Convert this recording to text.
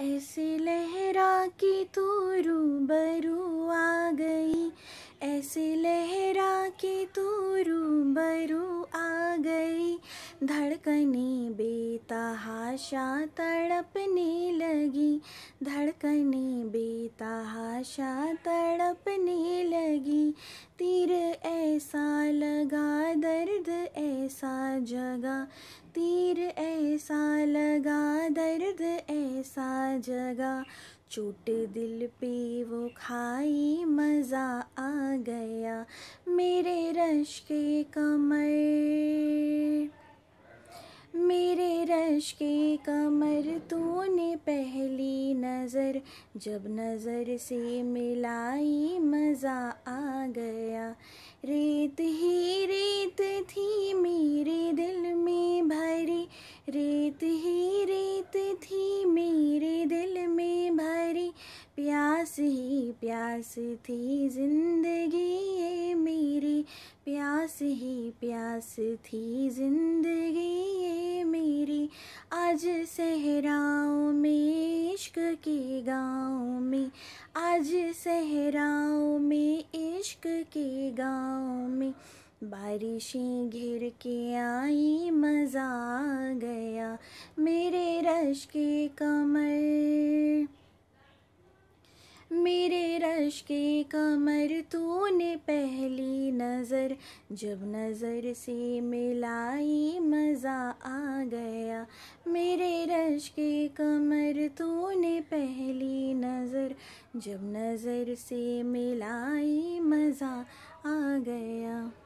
ऐसी लहरा की तू तो रूबरू आ गई ऐसी लहरा की तू तो रूबरू आ गई धड़कने बेतहाशा तड़पने लगी धड़कने बेतहाशा तड़पने लगी तीर ऐसा लगा दर्द ऐसा जगा तीर ऐसा लगा दर्द ऐसा सा जगा चोट दिल पे वो खाई मज़ा आ गया मेरे रश के कमर मेरे रश के कमर तूने पहली नज़र जब नज़र से मिलाई मज़ा आ गया रेत ही रेत थी मेरे दिल में भरी रेत ही ही प्यास थी जिंदगी ये मेरी प्यास ही प्यास थी जिंदगी ये मेरी आज सहराओं में इश्क के गाँव में आज सहराओं में इश्क के गाँव में बारिशें घिर के आई मज़ा आ गया मेरे रश के कमर मेरे रश के कमर तूने पहली नज़र जब नज़र से मिलाई मज़ा आ गया मेरे रश के कमर तूने पहली नज़र जब नज़र से मिलाई मज़ा आ गया